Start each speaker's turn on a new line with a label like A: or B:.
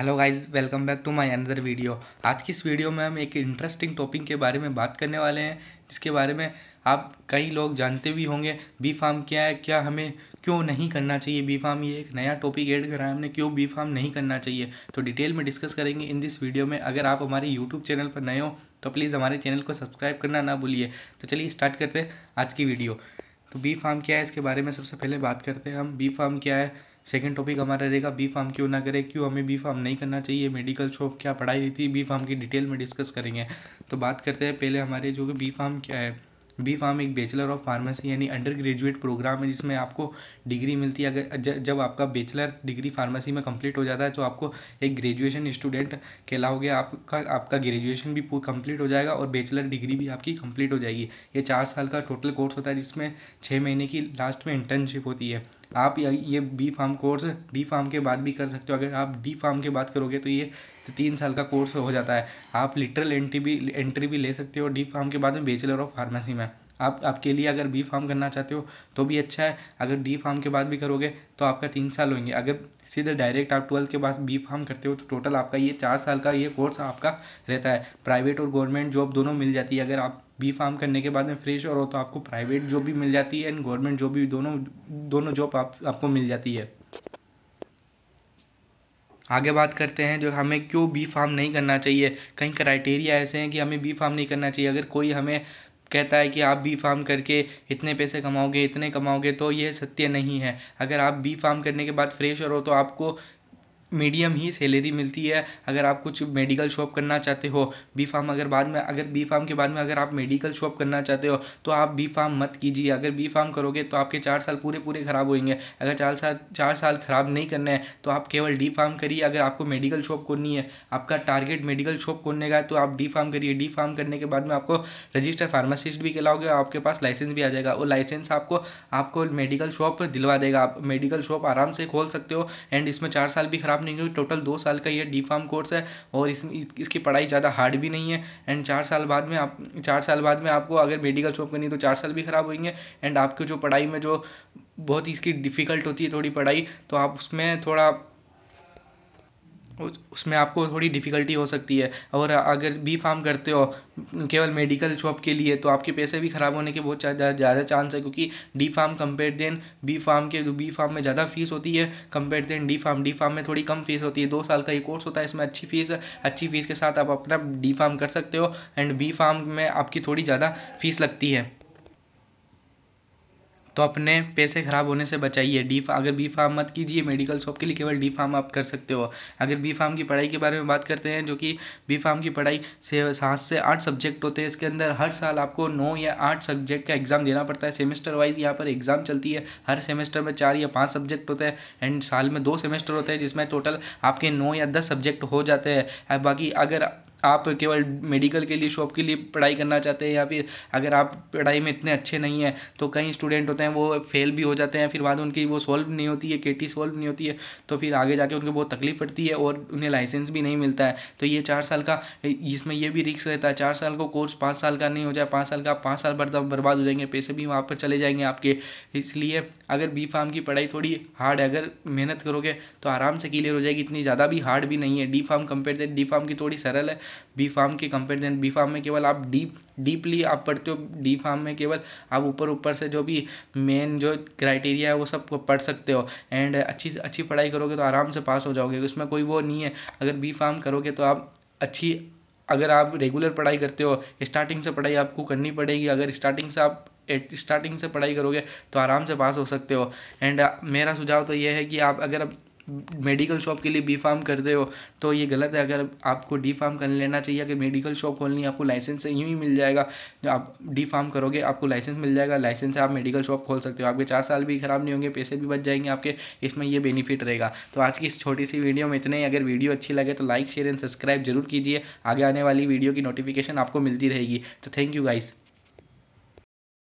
A: hello guys welcome back to my another video आज की इस वीडियो में हम एक इंटरेस्टिंग टॉपिक के बारे में बात करने वाले हैं जिसके बारे में आप कई लोग जानते भी होंगे बी फार्म क्या है क्या हमें क्यों नहीं करना चाहिए बी फार्म ये एक नया टॉपिक ऐड करा है हमने क्यों बी फार्म नहीं करना चाहिए तो डिटेल में डिस्कस करेंगे इन दिस वीडियो में अगर आप हमारे यूट्यूब चैनल पर नए हो तो प्लीज़ हमारे चैनल को सब्सक्राइब करना ना भूलिए तो चलिए स्टार्ट करते हैं आज की वीडियो तो बी फार्म क्या है इसके बारे में सबसे पहले बात करते हैं हम बी फार्म क्या है सेकेंड टॉपिक हमारा रहेगा बी फार्म क्यों ना करें क्यों हमें बी फार्म नहीं करना चाहिए मेडिकल शॉप क्या पढ़ाई थी है बी फार्म की डिटेल में डिस्कस करेंगे तो बात करते हैं पहले हमारे जो कि बी फार्म क्या है बी फार्म एक बैचलर ऑफ फार्मेसी यानी अंडर ग्रेजुएट प्रोग्राम है जिसमें आपको डिग्री मिलती है अगर जब आपका बैचलर डिग्री फार्मेसी में कंप्लीट हो जाता है तो आपको एक ग्रेजुएशन स्टूडेंट कहलाओगे आपका आपका ग्रेजुएशन भी कंप्लीट हो जाएगा और बैचलर डिग्री भी आपकी कंप्लीट हो जाएगी ये चार साल का टोटल कोर्स होता है जिसमें छः महीने की लास्ट में इंटर्नशिप होती है आप ये B pharm course D pharm के बाद भी कर सकते हो अगर आप डी फार्म के बात करोगे तो ये तो तीन साल का कोर्स हो जाता है आप लिटरल एंट्री भी एंट्री भी ले सकते हो डी फार्म के बाद में बेचलर ऑफ फार्मेसी में आप आपके लिए अगर बी फार्म करना चाहते हो तो भी अच्छा है अगर डी फार्म के बाद भी करोगे तो आपका तीन साल होंगे अगर सीधे डायरेक्ट आप ट्वेल्थ के बाद बी फार्म करते हो तो टोटल आपका ये चार साल का ये कोर्स आपका रहता है प्राइवेट और गवर्नमेंट जॉब दोनों मिल जाती है अगर आप बी फार्म करने के बाद में फ्रेश और हो तो आपको प्राइवेट जॉब भी मिल जाती है एंड गवर्नमेंट जॉब भी दोनों दोनों जॉब आप, आपको मिल जाती है आगे बात करते हैं जो हमें क्यों बी फार्म नहीं करना चाहिए कहीं क्राइटेरिया ऐसे हैं कि हमें बी फार्म नहीं करना चाहिए अगर कोई हमें कहता है कि आप बी फार्म करके इतने पैसे कमाओगे इतने कमाओगे तो यह सत्य नहीं है अगर आप बी फार्म करने के बाद फ्रेश हो तो आपको मीडियम ही सैलरी मिलती है अगर आप कुछ मेडिकल शॉप करना चाहते हो बी फार्म अगर बाद में अगर बी फार्म के बाद में अगर आप मेडिकल शॉप करना चाहते हो तो आप बी फार्म मत कीजिए अगर बी फार्म करोगे तो आपके चार साल पूरे पूरे ख़राब होंगे अगर चार साल चार साल ख़राब नहीं करना है तो आप केवल डी फार्म करिए अगर आपको मेडिकल शॉप खोलनी है आपका टारगेट मेडिकल शॉप खोलने का है तो आप डी फार्म करिए डी फार्म करने के बाद में आपको रजिस्टर फार्मासिस्ट भी कहलाओगे और आपके पास लाइसेंस भी आ जाएगा वो लाइसेंस आपको आपको मेडिकल शॉप दिलवा देगा आप मेडिकल शॉप आराम से खोल सकते हो एंड इसमें चार साल भी ख़राब ख़राब नहीं हुई टोटल दो साल का ये डी फार्म कोर्स है और इसमें इसकी पढ़ाई ज़्यादा हार्ड भी नहीं है एंड चार साल बाद में आप चार साल बाद में आपको अगर मेडिकल शॉप करनी है तो चार साल भी ख़राब होंगे एंड आपकी जो पढ़ाई में जो बहुत ही इसकी डिफ़िकल्ट होती है थोड़ी पढ़ाई तो आप उसमें थोड़ा उसमें आपको थोड़ी डिफ़िकल्टी हो सकती है और अगर बी फार्म करते हो केवल मेडिकल जॉब के लिए तो आपके पैसे भी ख़राब होने के बहुत ज़्यादा चांस है क्योंकि D pharm compare then B pharm के बी फार्म में ज़्यादा फीस होती है compare then D pharm D pharm में थोड़ी कम फीस होती है दो साल का ये कोर्स होता है इसमें अच्छी फीस अच्छी फीस के साथ आप अपना डी फार्म कर सकते हो एंड बी फार्म में आपकी थोड़ी ज़्यादा फीस लगती है तो अपने पैसे ख़राब होने से बचाइए डी अगर बी फार्म मत कीजिए मेडिकल शॉप के लिए केवल डी फार्म आप कर सकते हो अगर बी फार्म की पढ़ाई के बारे में बात करते हैं जो कि बी फार्म की पढ़ाई से सात से आठ सब्जेक्ट होते हैं इसके अंदर हर साल आपको नौ या आठ सब्जेक्ट का एग्ज़ाम देना पड़ता है सेमेस्टर वाइज यहाँ पर एग्ज़ाम चलती है हर सेमेस्टर में चार या पाँच सब्जेक्ट होते हैं एंड साल में दो सेमेस्टर होते हैं जिसमें टोटल आपके नौ या दस सब्जेक्ट हो जाते हैं बाकी अगर आप केवल मेडिकल के लिए शॉप के लिए पढ़ाई करना चाहते हैं या फिर अगर आप पढ़ाई में इतने अच्छे नहीं हैं तो कई स्टूडेंट होते हैं वो फेल भी हो जाते हैं फिर बाद उनकी वो सॉल्व नहीं होती है के टी सॉल्व नहीं होती है तो फिर आगे जाके उनको बहुत तकलीफ पड़ती है और उन्हें लाइसेंस भी नहीं मिलता है तो ये चार साल का इसमें ये भी रिक्स रहता है चार साल को कोर्स पाँच साल का नहीं हो जाए पाँच साल का पाँच साल बर्बाद हो जाएंगे पैसे भी वहाँ पर चले जाएंगे आपके इसलिए अगर बी फार्म की पढ़ाई थोड़ी हार्ड है अगर मेहनत करोगे तो आराम से क्लियर हो जाएगी इतनी ज़्यादा भी हार्ड भी नहीं है D pharm compare D pharm की थोड़ी सरल है बी फार्म के कंपेयर देन बी फार्म में केवल आप डीप डीपली आप पढ़ते हो डी फार्म में केवल आप ऊपर ऊपर से जो भी मेन जो क्राइटेरिया है वो सब पढ़ सकते हो एंड अच्छी अच्छी पढ़ाई करोगे तो आराम से पास हो जाओगे उसमें कोई वो नहीं है अगर बी फार्म करोगे तो आप अच्छी अगर आप रेगुलर पढ़ाई करते हो स्टार्टिंग से पढ़ाई आपको करनी पड़ेगी अगर स्टार्टिंग से आप स्टार्टिंग से पढ़ाई करोगे तो आराम से पास हो सकते हो एंड मेरा सुझाव तो यह है कि आप अगर मेडिकल शॉप के लिए बी फार्म करते हो तो ये गलत है अगर आपको डी फार्म कर लेना चाहिए अगर मेडिकल शॉप खोलनी है आपको लाइसेंस यूँ ही मिल जाएगा आप डी फार्म करोगे आपको लाइसेंस मिल जाएगा लाइसेंस से आप मेडिकल शॉप खोल सकते हो आपके चार साल भी खराब नहीं होंगे पैसे भी बच जाएंगे आपके इसमें ये बेनिफिट रहेगा तो आज की इस छोटी सी वीडियो में इतने ही अगर वीडियो अच्छी लगे तो लाइक शेयर एंड सब्सक्राइब जरूर कीजिए आगे आने वाली वीडियो की नोटिफिकेशन आपको मिलती रहेगी तो थैंक यू गाइस